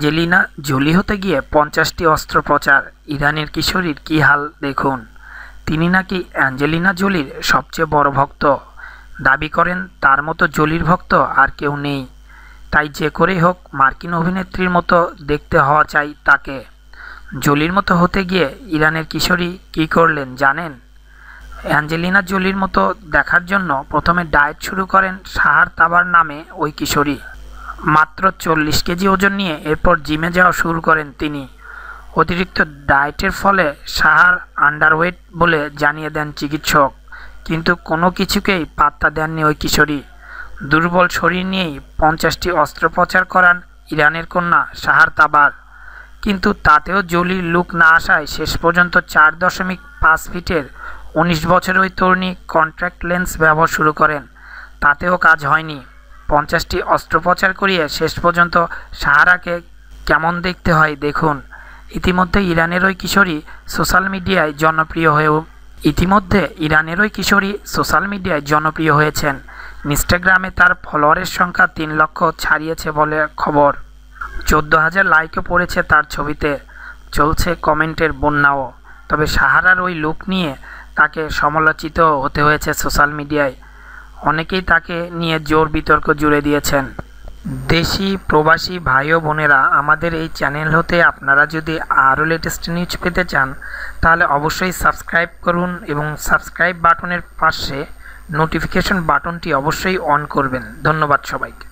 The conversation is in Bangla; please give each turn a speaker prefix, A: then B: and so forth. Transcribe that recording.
A: অ্যাঞ্জেলিনা জোলি হতে গিয়ে পঞ্চাশটি অস্ত্রোপচার ইরানের কিশোরীর কী হাল দেখুন তিনি নাকি অ্যাঞ্জেলিনা জোলির সবচেয়ে বড় ভক্ত দাবি করেন তার মতো জোলির ভক্ত আর কেউ নেই তাই যে করেই হোক মার্কিন অভিনেত্রীর মতো দেখতে হওয়া চাই তাকে জোলির মতো হতে গিয়ে ইরানের কিশোরী কি করলেন জানেন অ্যাঞ্জেলিনা জোলির মতো দেখার জন্য প্রথমে ডায়েট শুরু করেন সাহার তাবার নামে ওই কিশোরী মাত্র চল্লিশ কেজি ওজন নিয়ে এরপর জিমে যাওয়া শুরু করেন তিনি অতিরিক্ত ডায়েটের ফলে সাহার আন্ডারওয়েট বলে জানিয়ে দেন চিকিৎসক কিন্তু কোনো কিছুকেই পাত্তা দেননি ওই কিশোরী দুর্বল শরীর নিয়েই পঞ্চাশটি অস্ত্রোপচার করান ইরানের কন্যা সাহার তাবার কিন্তু তাতেও জলির লুক না আসায় শেষ পর্যন্ত চার দশমিক পাঁচ ফিটের উনিশ বছর ওই তরুণী কন্ট্রাক্ট লেন্স ব্যবহার শুরু করেন তাতেও কাজ হয়নি পঞ্চাশটি অস্ত্রোপচার করিয়ে শেষ পর্যন্ত সাহারাকে কেমন দেখতে হয় দেখুন ইতিমধ্যে ইরানের ওই কিশোরী সোশ্যাল মিডিয়ায় জনপ্রিয় হয়ে ইতিমধ্যে ইরানের ওই কিশোরী সোশ্যাল মিডিয়ায় জনপ্রিয় হয়েছেন ইনস্টাগ্রামে তার ফলোয়ারের সংখ্যা তিন লক্ষ ছাড়িয়েছে বলে খবর চোদ্দ হাজার লাইকও পড়েছে তার ছবিতে চলছে কমেন্টের বন্যাও তবে সাহারার ওই লুক নিয়ে তাকে সমালোচিত হতে হয়েছে সোশ্যাল মিডিয়ায় অনেকেই তাকে নিয়ে জোর বিতর্ক জুড়ে দিয়েছেন দেশি প্রবাসী ভাই ও বোনেরা আমাদের এই চ্যানেল হতে আপনারা যদি আরও লেটেস্ট নিউজ পেতে চান তাহলে অবশ্যই সাবস্ক্রাইব করুন এবং সাবস্ক্রাইব বাটনের পাশে নোটিফিকেশন বাটনটি অবশ্যই অন করবেন ধন্যবাদ সবাইকে